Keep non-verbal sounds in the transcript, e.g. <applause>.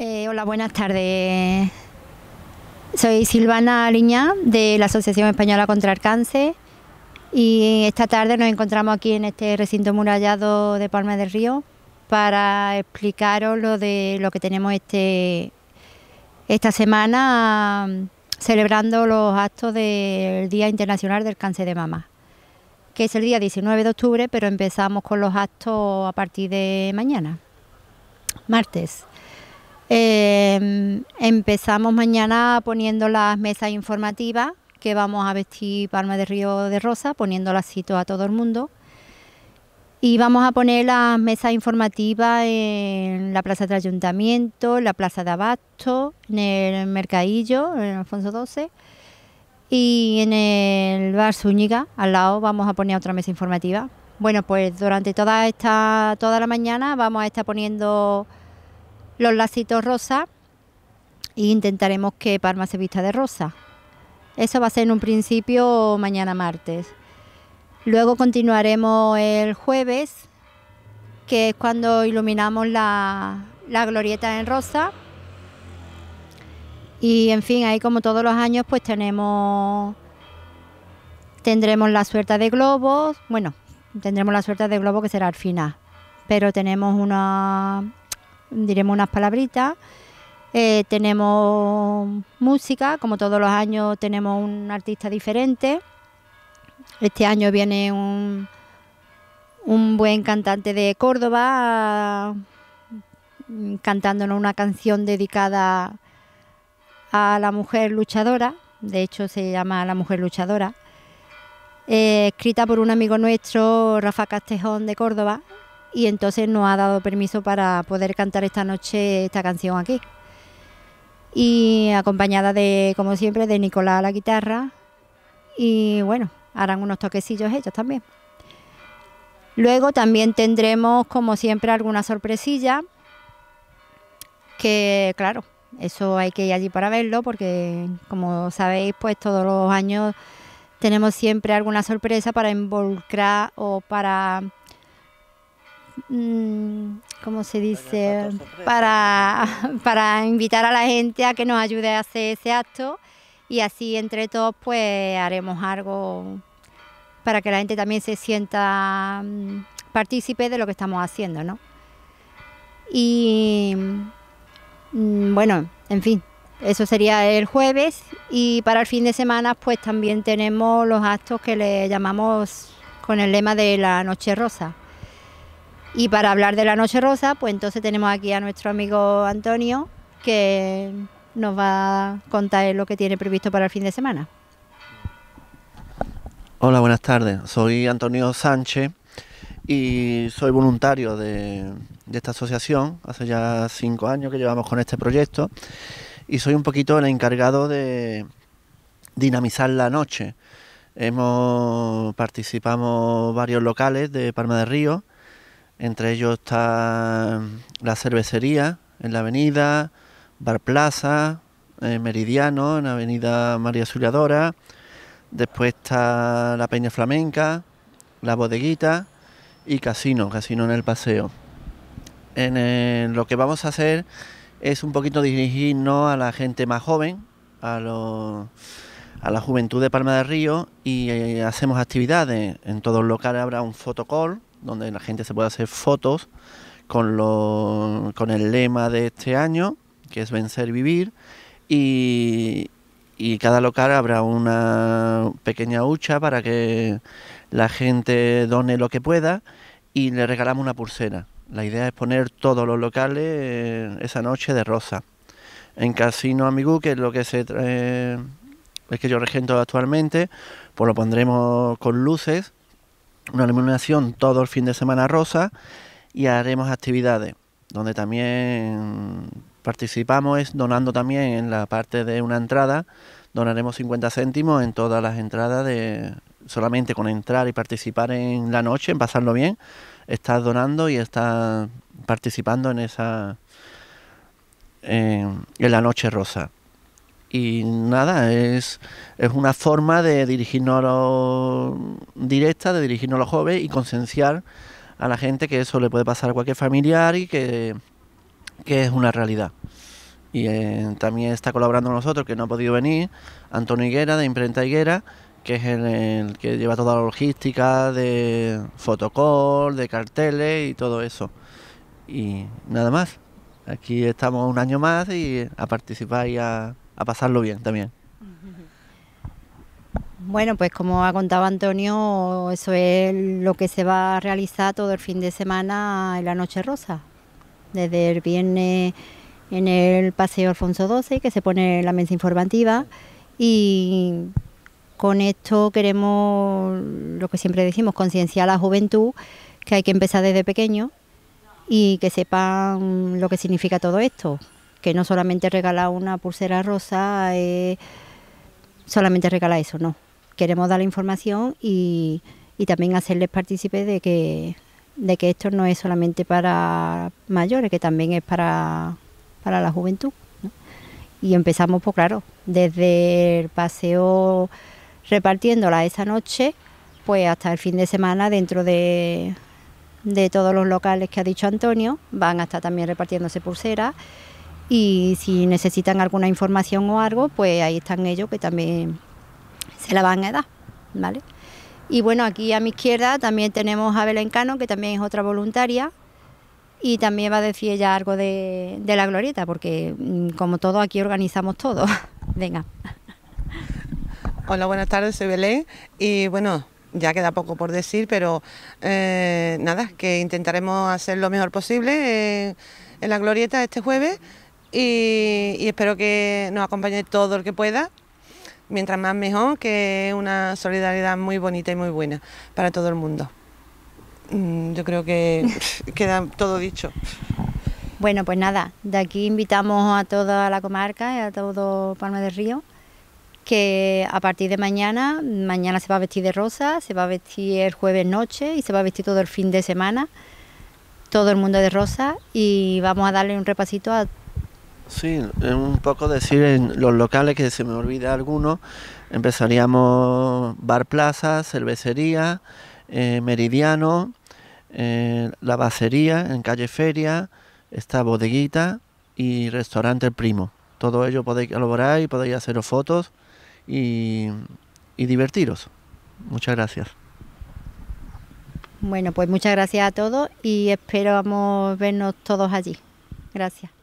Eh, hola, buenas tardes. Soy Silvana Ariña de la Asociación Española contra el Cáncer y esta tarde nos encontramos aquí en este recinto murallado de Palma del Río para explicaros lo de lo que tenemos este esta semana um, celebrando los actos del Día Internacional del Cáncer de Mama, que es el día 19 de octubre, pero empezamos con los actos a partir de mañana, martes. Em, empezamos mañana poniendo las mesas informativas que vamos a vestir Palma de Río de Rosa, poniendo las a todo el mundo. Y vamos a poner las mesas informativas en la plaza del ayuntamiento, en la plaza de Abasto, en el Mercadillo, en Alfonso XII. Y en el bar Zúñiga, al lado, vamos a poner otra mesa informativa. Bueno, pues durante toda, esta, toda la mañana vamos a estar poniendo los lacitos rosa e intentaremos que Parma se vista de rosa. Eso va a ser en un principio mañana martes. Luego continuaremos el jueves, que es cuando iluminamos la, la glorieta en rosa. Y en fin, ahí como todos los años pues tenemos tendremos la suerte de globos, bueno, tendremos la suerte de globo que será al final, pero tenemos una diremos unas palabritas. Eh, tenemos música, como todos los años tenemos un artista diferente. Este año viene un, buen cantante de Córdoba mm, cantándonos una canción dedicada a la mujer luchadora, de hecho se llama La mujer luchadora, eh, escrita por un amigo nuestro, Rafa Castejón de Córdoba, y entonces nos ha dado permiso para poder cantar esta noche esta canción aquí. Y acompañada de, como siempre, de Nicolás a la guitarra y bueno, harán unos toquecillos ellos también. Luego también tendremos, como siempre, alguna sorpresilla que, claro, eso hay que ir allí para verlo porque, como sabéis, pues todos los años tenemos siempre alguna sorpresa para involucrar o para Mm, ¿cómo se dice? Para, <laughs> para invitar a la gente a que nos ayude a hacer ese acto y así entre todos pues haremos algo para que la gente también se sienta mm, partícipe de lo que estamos haciendo, ¿no? Y mm, bueno, en fin, eso sería el jueves y para el fin de semana pues también tenemos los actos que le llamamos con el lema de la Noche Rosa. Y para hablar de la Noche Rosa, pues entonces tenemos aquí a nuestro amigo Antonio, que nos va a contar lo que tiene previsto para el fin de semana. Hola, buenas tardes. Soy Antonio Sánchez y soy voluntario de, esta asociación. Hace ya cinco años que llevamos con este proyecto y soy un poquito el encargado de dinamizar la noche. Hemos participamos varios locales de Palma de Río entre ellos está la cervecería en la avenida, Bar Plaza, eh, Meridiano en la avenida María Dora... Después está la Peña Flamenca, la Bodeguita y Casino, Casino en el Paseo. En eh, lo que vamos a hacer es un poquito dirigirnos a la gente más joven, a, la juventud de Palma de Río y eh, hacemos actividades. En todos los locales habrá un fotocall donde la gente se puede hacer fotos con, con el lema de este año, que es vencer, vivir, y, cada local habrá una pequeña hucha para que la gente done lo que pueda y le regalamos una pulsera. La idea es poner todos los locales eh, esa noche de rosa. En Casino Amigú, que es lo que se que yo regento actualmente, pues lo pondremos con luces una iluminación todo el fin de semana rosa y haremos actividades donde también participamos es donando también en la parte de una entrada donaremos 50 céntimos en todas las entradas de solamente con entrar y participar en la noche en pasarlo bien estás donando y estás participando en esa en la noche rosa y nada, es, es una forma de dirigirnos directa, de dirigirnos a los jóvenes y concienciar a la gente que eso le puede pasar a cualquier familiar y que, es una realidad. Y eh, también está colaborando nosotros, que no ha podido venir, Antonio Higuera de Imprenta Higuera, que es el, que lleva toda la logística de fotocall, de carteles y todo eso. Y nada más. Aquí estamos un año más y a participar y a, a pasarlo bien también. Bueno, pues como ha contado Antonio, eso es lo que se va a realizar todo el fin de semana en la Noche Rosa. Desde el viernes en el Paseo Alfonso XII, que se pone la mesa informativa, y con esto queremos, lo que siempre decimos, concienciar a la juventud, que hay que empezar desde pequeño y que sepan lo que significa todo esto, que no solamente regala una pulsera rosa, eh, solamente regala eso, no. Queremos dar la información y, y también hacerles partícipes de que, de que esto no es solamente para mayores, que también es para, para la juventud. Y empezamos, pues claro, desde el paseo repartiéndola esa noche, pues hasta el fin de semana dentro de, de todos los locales que ha dicho Antonio, van a estar también repartiéndose pulseras y si necesitan alguna información o algo, pues ahí están ellos que también se la van a dar, ¿vale? Y bueno, aquí a mi izquierda también tenemos a Belén Cano, que también es otra voluntaria, y también va a decir ella algo de, la glorieta, porque mm, como todo aquí organizamos todo. <laughs> Venga. Hola, buenas tardes, soy Belén, y bueno, ya queda poco por decir, pero eh, nada, que intentaremos hacer lo mejor posible en la glorieta este jueves y, espero que nos acompañe todo el que pueda, mientras más mejor, que es una solidaridad muy bonita y muy buena para todo el mundo. Mm, yo creo que <laughs> queda todo dicho. Bueno, pues nada, de aquí invitamos a toda la comarca y a todo Palma del Río que a partir de mañana, mañana se va a vestir de rosa, se va a vestir el jueves noche y se va a vestir todo el fin de semana, todo el mundo de rosa y vamos a darle un repasito a Sí, un poco decir en los locales que se me olvida alguno, empezaríamos Bar Plaza, Cervecería, eh, Meridiano, eh, La Bacería en Calle Feria, esta Bodeguita y Restaurante El Primo. Todo ello podéis colaborar y podéis haceros fotos y divertiros. Muchas gracias. Bueno, pues muchas gracias a todos y esperamos vernos todos allí. Gracias.